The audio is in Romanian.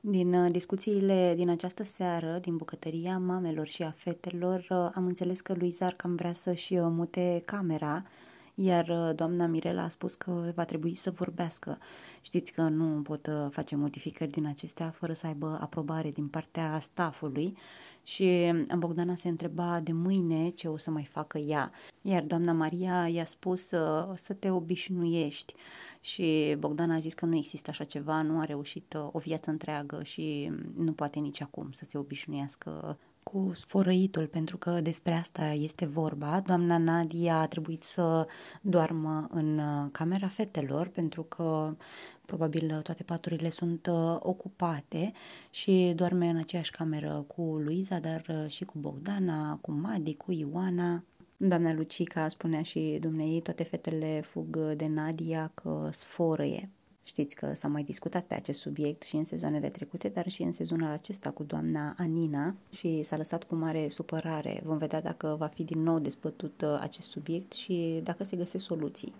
Din uh, discuțiile din această seară, din bucătăria mamelor și a fetelor, uh, am înțeles că lui Zar cam vrea să-și uh, mute camera, iar doamna Mirela a spus că va trebui să vorbească. Știți că nu pot face modificări din acestea fără să aibă aprobare din partea staffului, și Bogdana se întreba de mâine ce o să mai facă ea. Iar doamna Maria i-a spus să te obișnuiești și Bogdana a zis că nu există așa ceva, nu a reușit uh, o viață întreagă și nu poate nici acum să se obișnuiască cu sfărăitul, pentru că despre asta este vorba. Doamna Nadia a trebuit să doarmă în uh, camera fetelor, pentru că probabil uh, toate paturile sunt uh, ocupate și doarme în aceeași cameră cu Luiza, dar și cu Bogdana, cu Madi, cu Ioana. Doamna Lucica spunea și dumneei, toate fetele fug de Nadia că sforăie. Știți că s-a mai discutat pe acest subiect și în sezoanele trecute, dar și în sezonul acesta cu doamna Anina și s-a lăsat cu mare supărare. Vom vedea dacă va fi din nou dezbătut uh, acest subiect și dacă se găsesc soluții.